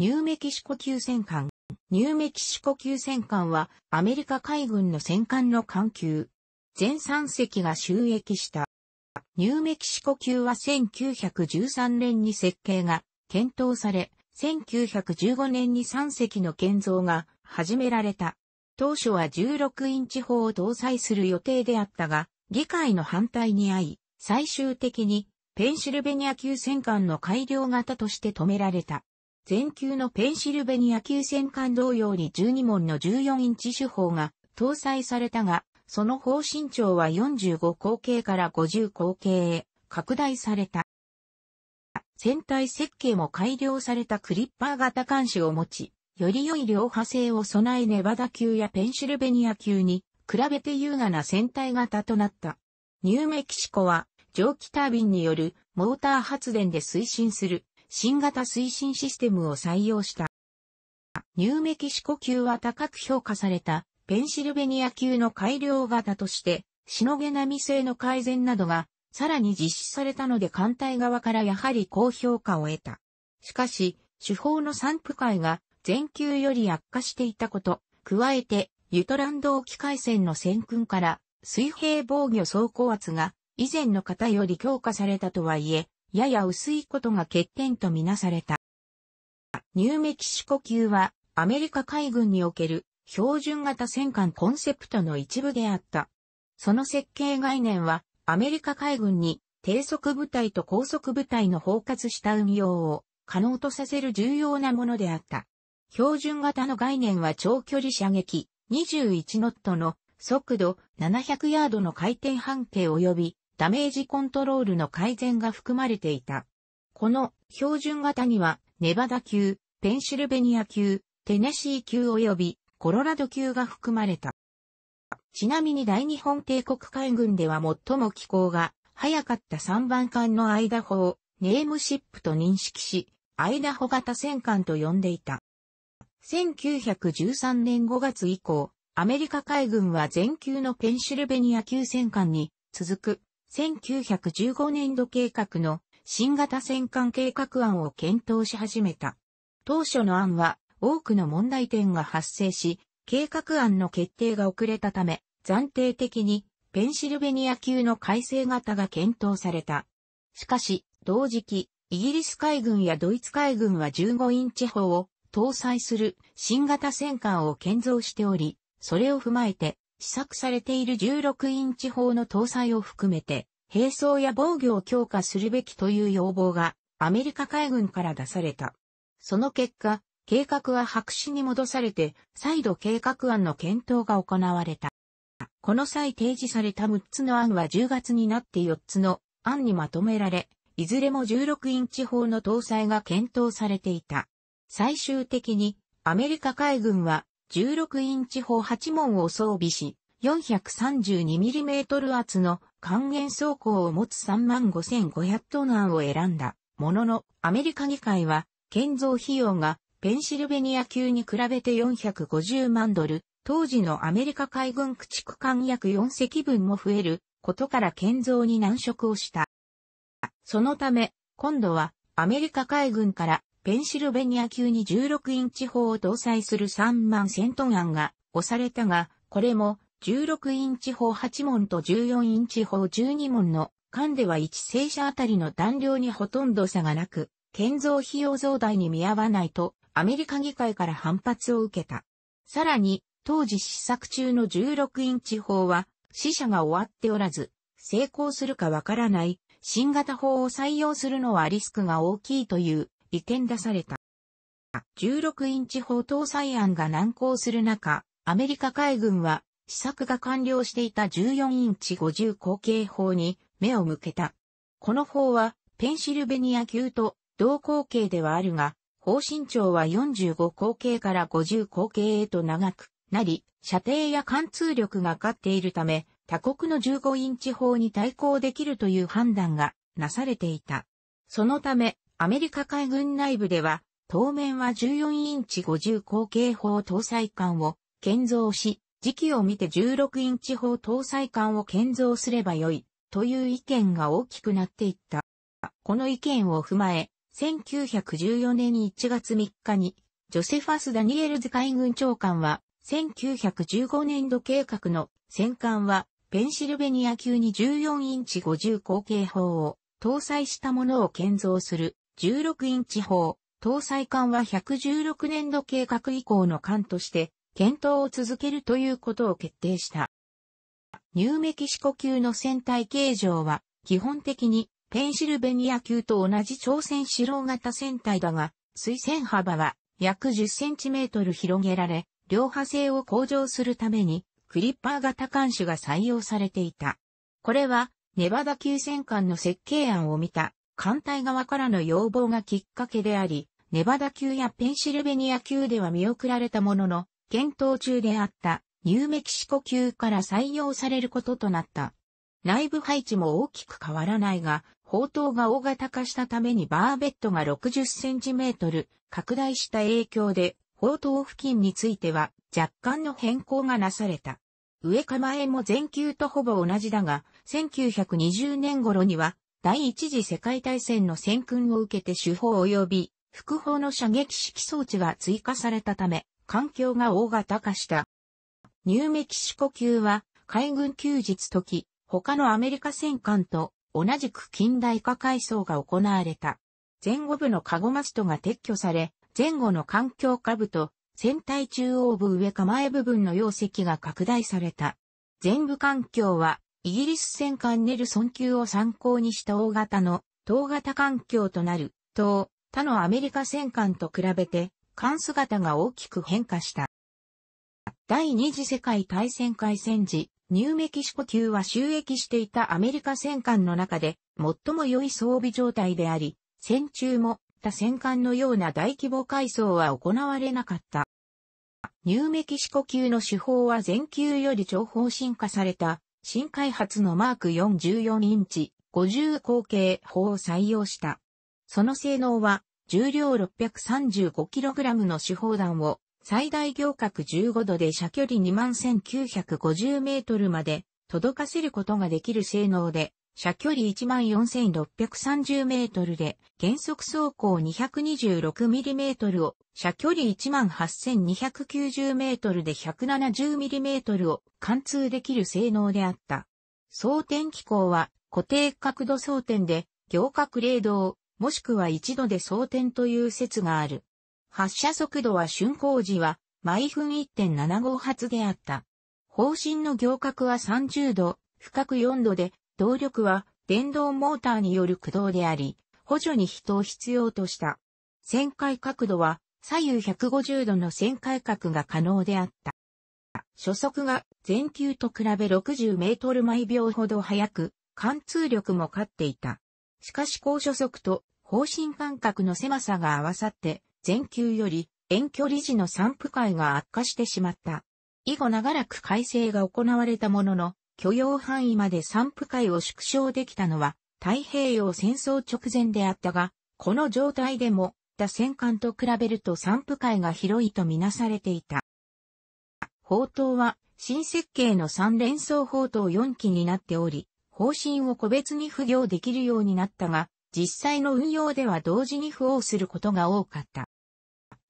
ニューメキシコ級戦艦。ニューメキシコ級戦艦はアメリカ海軍の戦艦の艦級。全3隻が収益した。ニューメキシコ級は1913年に設計が検討され、1915年に3隻の建造が始められた。当初は16インチ砲を搭載する予定であったが、議会の反対に遭い、最終的にペンシルベニア級戦艦の改良型として止められた。全球のペンシルベニア級戦艦同様に12門の14インチ手法が搭載されたが、その方身長は45口径から50口径へ拡大された。船体設計も改良されたクリッパー型監視を持ち、より良い両派性を備えネバダ級やペンシルベニア級に比べて優雅な船体型となった。ニューメキシコは蒸気タービンによるモーター発電で推進する新型推進システムを採用した。ニューメキシコ級は高く評価されたペンシルベニア級の改良型として、しのげ並み性の改善などがさらに実施されたので艦隊側からやはり高評価を得た。しかし、手法の散布会が全級より悪化していたこと、加えて、ユトランド沖海戦の戦訓から水平防御走行圧が以前の方より強化されたとはいえ、やや薄いことが欠点とみなされた。ニューメキシコ級はアメリカ海軍における標準型戦艦コンセプトの一部であった。その設計概念はアメリカ海軍に低速部隊と高速部隊の包括した運用を可能とさせる重要なものであった。標準型の概念は長距離射撃21ノットの速度700ヤードの回転半径及びダメージコントロールの改善が含まれていた。この標準型には、ネバダ級、ペンシルベニア級、テネシー級及びコロラド級が含まれた。ちなみに大日本帝国海軍では最も気候が早かった3番艦のアイダホをネームシップと認識し、アイダホ型戦艦と呼んでいた。1913年5月以降、アメリカ海軍は全級のペンシルベニア級戦艦に続く1915年度計画の新型戦艦計画案を検討し始めた。当初の案は多くの問題点が発生し、計画案の決定が遅れたため、暫定的にペンシルベニア級の改正型が検討された。しかし、同時期、イギリス海軍やドイツ海軍は15インチ砲を搭載する新型戦艦を建造しており、それを踏まえて試作されている16インチ砲の搭載を含めて、兵装や防御を強化するべきという要望がアメリカ海軍から出された。その結果、計画は白紙に戻されて、再度計画案の検討が行われた。この際提示された6つの案は10月になって4つの案にまとめられ、いずれも16インチ砲の搭載が検討されていた。最終的に、アメリカ海軍は16インチ砲8門を装備し、432mm 厚の還元装甲を持つ35,500トン案を選んだものの、アメリカ議会は、建造費用がペンシルベニア級に比べて450万ドル、当時のアメリカ海軍駆逐艦約4隻分も増えることから建造に難色をした。そのため、今度はアメリカ海軍からペンシルベニア級に16インチ砲を搭載する3万1000トン案が押されたが、これも16インチ砲8門と14インチ砲12門の間では1戦車あたりの弾量にほとんど差がなく、建造費用増大に見合わないとアメリカ議会から反発を受けた。さらに、当時試作中の16インチ砲は死者が終わっておらず、成功するかわからない新型砲を採用するのはリスクが大きいという意見出された。16インチ砲搭載案が難航する中、アメリカ海軍は試作が完了していた14インチ50口径砲に目を向けた。この砲はペンシルベニア級と同口径ではあるが、砲身長は45口径から50口径へと長くなり、射程や貫通力が勝っているため、他国の15インチ砲に対抗できるという判断がなされていた。そのため、アメリカ海軍内部では、当面は14インチ50口径砲搭載艦を建造し、時期を見て16インチ砲搭載艦を建造すればよい、という意見が大きくなっていった。この意見を踏まえ、1914年1月3日に、ジョセファス・ダニエルズ海軍長官は、1915年度計画の戦艦は、ペンシルベニア級に14インチ50口径砲を搭載したものを建造する16インチ砲、搭載艦は116年度計画以降の艦として、検討を続けるということを決定した。ニューメキシコ級の船体形状は、基本的にペンシルベニア級と同じ朝鮮四郎型船体だが、水線幅は約10センチメートル広げられ、両派性を向上するために、クリッパー型艦種が採用されていた。これは、ネバダ級戦艦の設計案を見た、艦隊側からの要望がきっかけであり、ネバダ級やペンシルベニア級では見送られたものの、検討中であったニューメキシコ級から採用されることとなった。内部配置も大きく変わらないが、砲塔が大型化したためにバーベットが60センチメートル拡大した影響で、砲塔付近については若干の変更がなされた。上構えも全級とほぼ同じだが、1920年頃には第一次世界大戦の戦訓を受けて主砲及び副砲の射撃式装置が追加されたため、環境が大型化した。ニューメキシコ級は海軍休日時、他のアメリカ戦艦と同じく近代化改装が行われた。前後部のカゴマストが撤去され、前後の環境下部と船体中央部上構え部分の容積が拡大された。全部環境はイギリス戦艦ネルソン級を参考にした大型の、等型環境となる、等、他のアメリカ戦艦と比べて、艦姿が大きく変化した。第二次世界大戦開戦時、ニューメキシコ級は収益していたアメリカ戦艦の中で、最も良い装備状態であり、戦中も、他戦艦のような大規模改装は行われなかった。ニューメキシコ級の手法は前級より情報進化された新開発のマーク414インチ50口径砲を採用した。その性能は重量 635kg の手砲弾を最大行角15度で射距離2万1950メートルまで届かせることができる性能で射距離14,630メートルで、原則走行 226mm を、射距離18,290メートルで 170mm を貫通できる性能であった。装填機構は固定角度装填で、行角零度、もしくは一度で装填という説がある。発射速度は竣工時は毎分1.75発であった。方針の行角は30度、深く4度で、動力は電動モーターによる駆動であり、補助に人を必要とした。旋回角度は左右150度の旋回角が可能であった。初速が前球と比べ60メートル毎秒ほど速く、貫通力も勝っていた。しかし高初速と方針間隔の狭さが合わさって、前球より遠距離時の散布会が悪化してしまった。以後長らく改正が行われたものの、許容範囲まで散布会を縮小できたのは太平洋戦争直前であったが、この状態でも、打戦艦と比べると散布会が広いとみなされていた。砲塔は新設計の3連装砲塔4機になっており、方針を個別に付与できるようになったが、実際の運用では同時に不応することが多かった。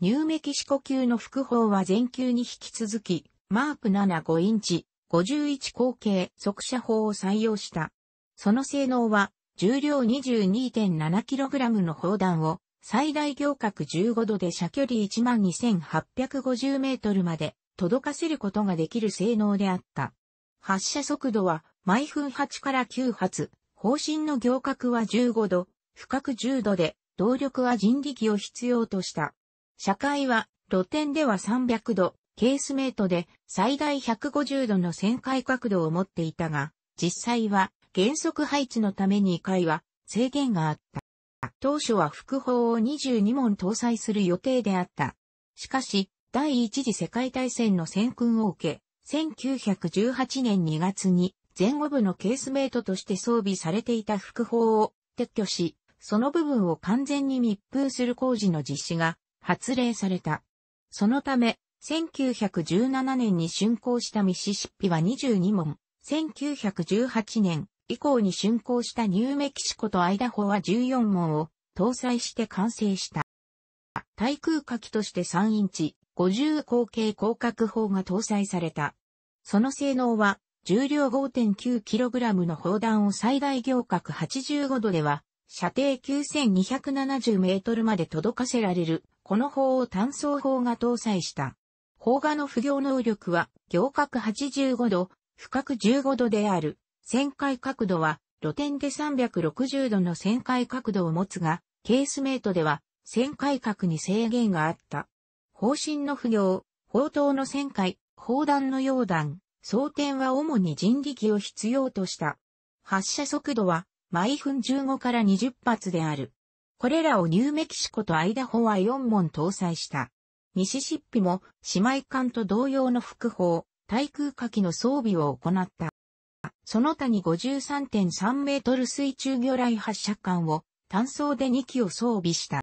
ニューメキシコ級の副砲は全級に引き続き、マーク75インチ、51口径速射砲を採用した。その性能は、重量 22.7kg の砲弾を、最大行角15度で射距離12,850メートルまで届かせることができる性能であった。発射速度は毎分8から9発、方針の行角は15度、深く10度で、動力は人力を必要とした。射界は露天では300度、ケースメイトで最大150度の旋回角度を持っていたが、実際は原則配置のために回は制限があった。当初は副砲を22門搭載する予定であった。しかし、第一次世界大戦の戦訓を受け、1918年2月に前後部のケースメイトとして装備されていた副砲を撤去し、その部分を完全に密封する工事の実施が発令された。そのため、1917年に竣工したミシシッピは22門。1918年以降に竣工したニューメキシコとアイダホは14門を搭載して完成した。対空火器として3インチ、50口径広角砲が搭載された。その性能は、重量 5.9kg の砲弾を最大行角85度では、射程9270メートルまで届かせられる、この砲を単装砲が搭載した。方画の不行能力は、行角85度、深角15度である。旋回角度は、露天で360度の旋回角度を持つが、ケースメートでは、旋回角に制限があった。方針の不行、砲塔の旋回、砲弾の溶弾、装填は主に人力を必要とした。発射速度は、毎分15から20発である。これらをニューメキシコとアイダホは4門搭載した。ミシシッピも姉妹艦と同様の副砲、対空火器の装備を行った。その他に53.3メートル水中魚雷発射艦を単装で2機を装備した。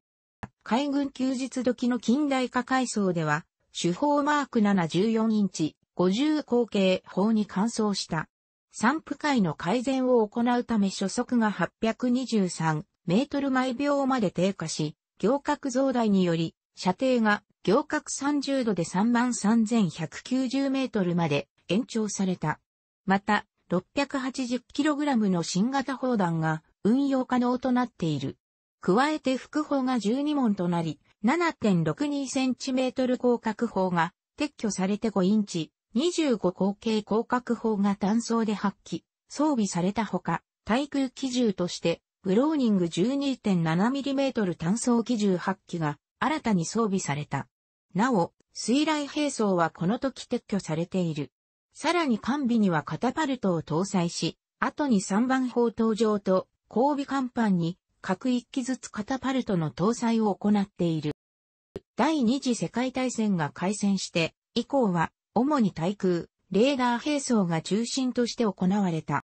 海軍休日時の近代化改装では、主砲マーク714インチ、50口径砲に換装した。散布海の改善を行うため初速が823メートル毎秒まで低下し、行革増大により射程が行角30度で33,190メートルまで延長された。また、6 8 0ラムの新型砲弾が運用可能となっている。加えて副砲が12門となり、7 6 2トル広角砲が撤去されて5インチ、25口径広角砲が単装で発揮、装備されたほか、対空機銃として、ブローニング 12.7mm 単装機銃発揮が新たに装備された。なお、水雷兵装はこの時撤去されている。さらに艦尾にはカタパルトを搭載し、後に3番砲登場と後尾艦板に各1機ずつカタパルトの搭載を行っている。第二次世界大戦が開戦して、以降は主に対空、レーダー兵装が中心として行われた。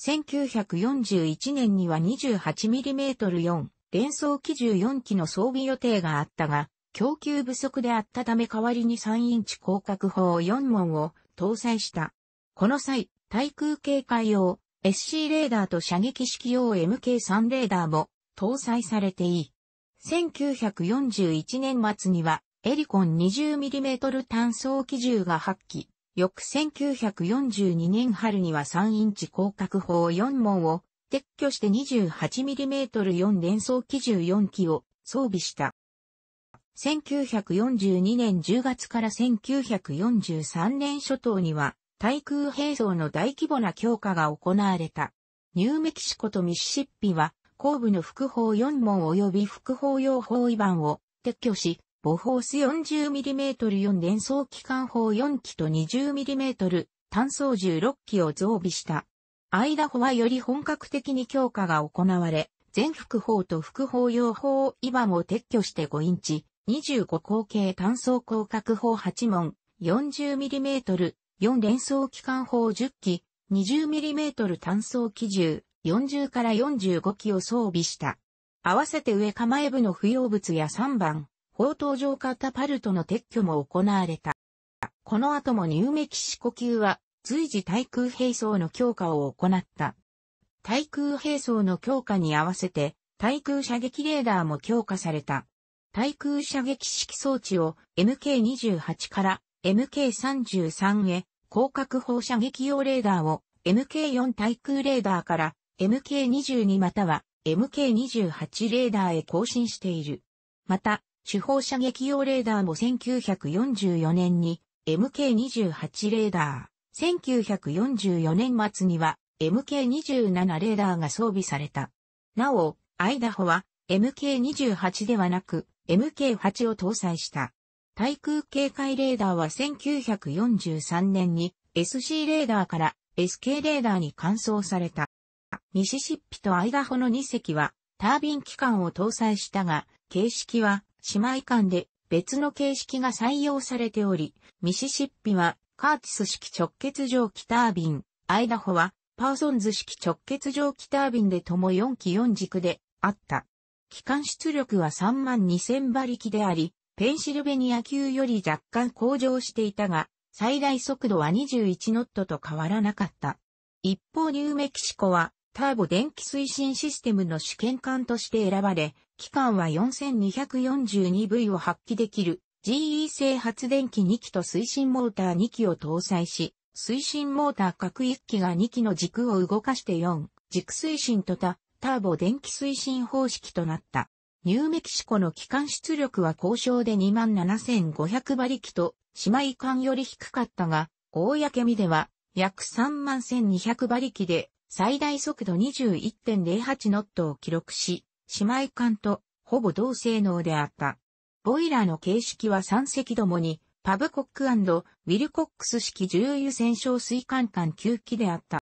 1941年には 28mm4 連装機14機の装備予定があったが、供給不足であったため代わりに3インチ広角砲4門を搭載した。この際、対空警戒用 SC レーダーと射撃式用 MK3 レーダーも搭載されていい。1941年末にはエリコン 20mm 単装機銃が8機、翌1942年春には3インチ広角砲4門を撤去して 28mm4 連装機14機を装備した。1942年10月から1943年初頭には、対空兵装の大規模な強化が行われた。ニューメキシコとミシシッピは、後部の副砲4門及び副砲用砲囲板を撤去し、母ース 40mm4 連装機関砲4機と 20mm 単装16機を増備した。アイダホはより本格的に強化が行われ、全副砲と副砲用砲を今も撤去して5インチ、25口径単装広角砲8門、40mm、4連装機関砲10機、20mm 単装機銃、40から45機を装備した。合わせて上構え部の不要物や3番、砲塔上カタパルトの撤去も行われた。この後もニューメキシコ級は随時対空兵装の強化を行った。対空兵装の強化に合わせて、対空射撃レーダーも強化された。対空射撃式装置を MK28 から MK33 へ、広角砲射撃用レーダーを MK4 対空レーダーから MK22 または MK28 レーダーへ更新している。また、手法射撃用レーダーも1944年に MK28 レーダー。1944年末には MK27 レーダーが装備された。なお、アイダホは MK28 ではなく MK8 を搭載した。対空警戒レーダーは1943年に SC レーダーから SK レーダーに換装された。ミシシッピとアイダホの2隻はタービン機関を搭載したが、形式は姉妹間で別の形式が採用されており、ミシシッピはカーティス式直結蒸気タービン、アイダホは、パーソンズ式直結蒸気タービンでとも4機4軸であった。機関出力は3万2000馬力であり、ペンシルベニア級より若干向上していたが、最大速度は21ノットと変わらなかった。一方ニューメキシコは、ターボ電気推進システムの試験艦として選ばれ、機関は 4242V を発揮できる GE 製発電機2機と推進モーター2機を搭載し、推進モーター各1機が2機の軸を動かして4、軸推進とた、ターボ電気推進方式となった。ニューメキシコの機関出力は交渉で27,500馬力と、姉妹艦より低かったが、公みでは約31,200馬力で最大速度21.08ノットを記録し、姉妹艦とほぼ同性能であった。ボイラーの形式は3隻どもに、パブコックウィルコックス式重油戦勝水管管9機であった。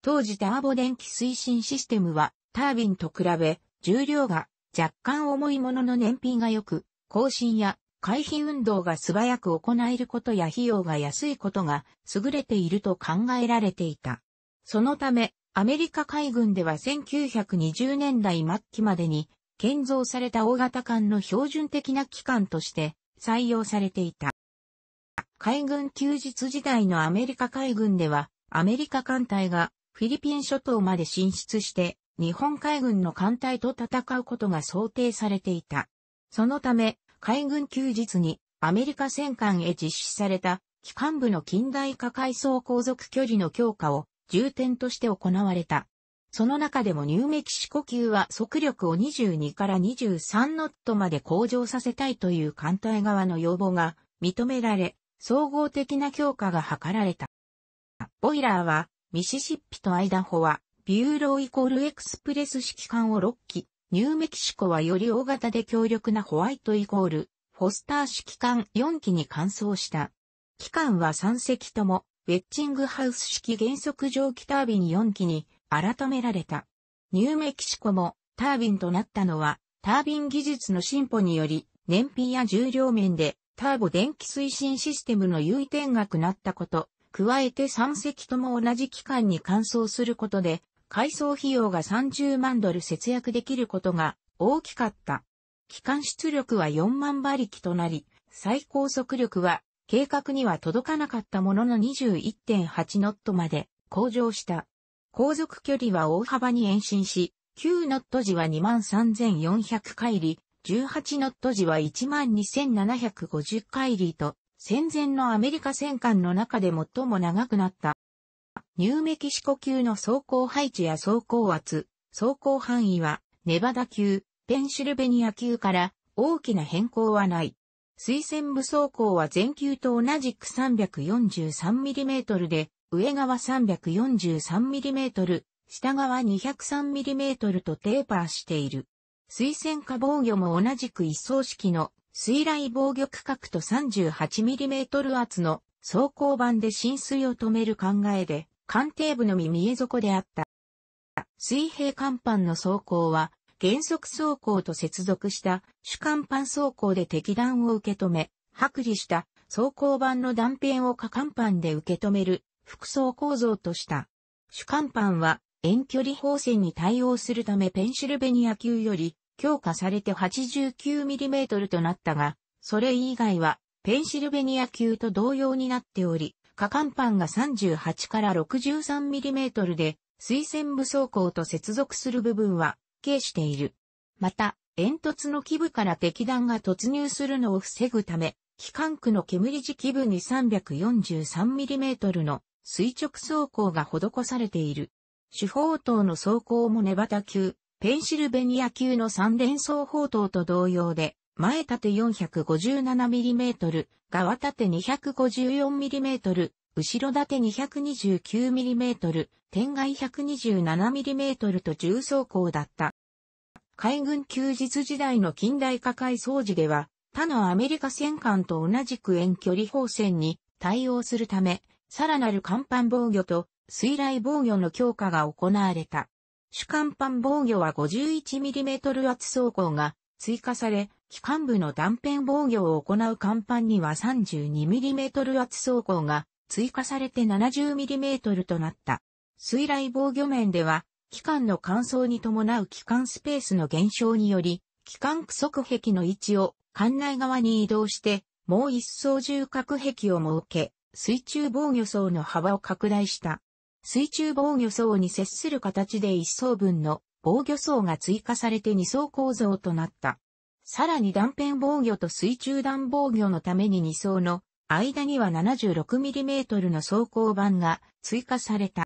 当時ターボ電気推進システムはタービンと比べ重量が若干重いものの燃費が良く、更新や回避運動が素早く行えることや費用が安いことが優れていると考えられていた。そのため、アメリカ海軍では1920年代末期までに建造された大型艦の標準的な機関として採用されていた。海軍休日時代のアメリカ海軍では、アメリカ艦隊がフィリピン諸島まで進出して、日本海軍の艦隊と戦うことが想定されていた。そのため、海軍休日にアメリカ戦艦へ実施された機関部の近代化階層航続距離の強化を重点として行われた。その中でもニューメキシコ級は速力を22から23ノットまで向上させたいという艦隊側の要望が認められ、総合的な強化が図られた。ボイラーは、ミシシッピとアイダホは、ビューローイコールエクスプレス式艦を6機、ニューメキシコはより大型で強力なホワイトイコール、フォスター式艦4機に換装した。機関は3隻とも、ウェッチングハウス式原則蒸気タービン4機に、改められた。ニューメキシコもタービンとなったのは、タービン技術の進歩により、燃費や重量面でターボ電気推進システムの優位点がくなったこと、加えて3隻とも同じ期間に乾燥することで、改装費用が30万ドル節約できることが大きかった。機関出力は4万馬力となり、最高速力は計画には届かなかったものの21.8ノットまで向上した。航続距離は大幅に延伸し、9ノット時は23,400回里、18ノット時は12,750回里と、戦前のアメリカ戦艦の中で最も長くなった。ニューメキシコ級の走行配置や走行圧、走行範囲は、ネバダ級、ペンシルベニア級から大きな変更はない。推薦部走行は全級と同じく 343mm で、上側 343mm、下側 203mm とテーパーしている。水線化防御も同じく一層式の水雷防御区画と 38mm 厚の装甲板で浸水を止める考えで、艦艇部のみ見え底であった。水平甲板の装甲は、原則装甲と接続した主艦板装甲で敵弾を受け止め、剥離した装甲板の断片を下甲板で受け止める複層構造とした。主干板は遠距離砲戦に対応するためペンシルベニア級より強化されて 89mm となったが、それ以外はペンシルベニア級と同様になっており、火干板が38から 63mm で、水線武装甲と接続する部分は、軽している。また、煙突の基部から敵弾が突入するのを防ぐため、機関区の煙時基部に 343mm の垂直走行が施されている。主砲塔の走行もネバタ級、ペンシルベニア級の三連走砲塔と同様で、前縦 457mm、側縦 254mm、後ろ縦 229mm、天外 127mm と重走行だった。海軍休日時代の近代化改装時では、他のアメリカ戦艦と同じく遠距離砲戦に対応するため、さらなる甲板防御と水雷防御の強化が行われた。主甲板防御は 51mm 厚装甲が追加され、機関部の断片防御を行う甲板には 32mm 厚装甲が追加されて 70mm となった。水雷防御面では、機関の乾燥に伴う機関スペースの減少により、機関区側壁の位置を艦内側に移動して、もう一層重核壁を設け、水中防御層の幅を拡大した。水中防御層に接する形で1層分の防御層が追加されて2層構造となった。さらに断片防御と水中弾防御のために2層の間には 76mm の装甲板が追加された。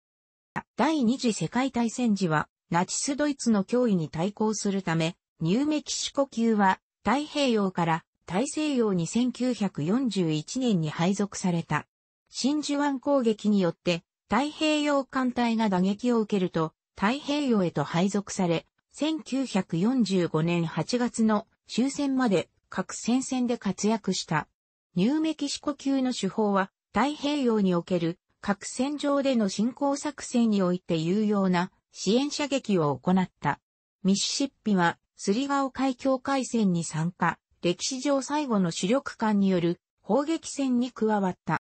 第二次世界大戦時はナチスドイツの脅威に対抗するため、ニューメキシコ級は太平洋から大西洋に1941年に配属された。真珠湾攻撃によって太平洋艦隊が打撃を受けると太平洋へと配属され、1945年8月の終戦まで各戦線で活躍した。ニューメキシコ級の手法は太平洋における各戦場での進行作戦において有用な支援射撃を行った。ミシシッピはスリガオ海峡海戦に参加、歴史上最後の主力艦による砲撃戦に加わった。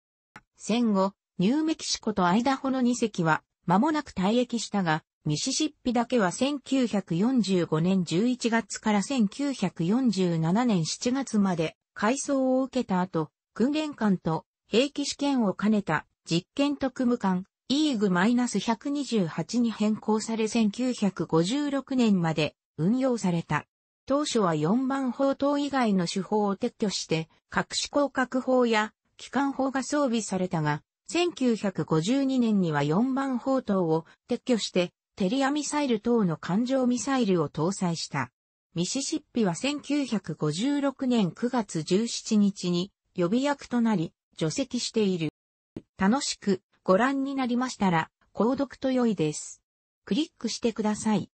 戦後、ニューメキシコとアイダホの2隻は、間もなく退役したが、ミシシッピだけは1945年11月から1947年7月まで改装を受けた後、訓練艦と兵器試験を兼ねた実験特務艦イーグ -128 に変更され1956年まで運用された。当初は4番砲塔以外の手法を撤去して、隠し降格砲や機関砲が装備されたが、1952年には4番砲塔を撤去して、テリアミサイル等の艦上ミサイルを搭載した。ミシシッピは1956年9月17日に予備役となり、除籍している。楽しくご覧になりましたら、購読と良いです。クリックしてください。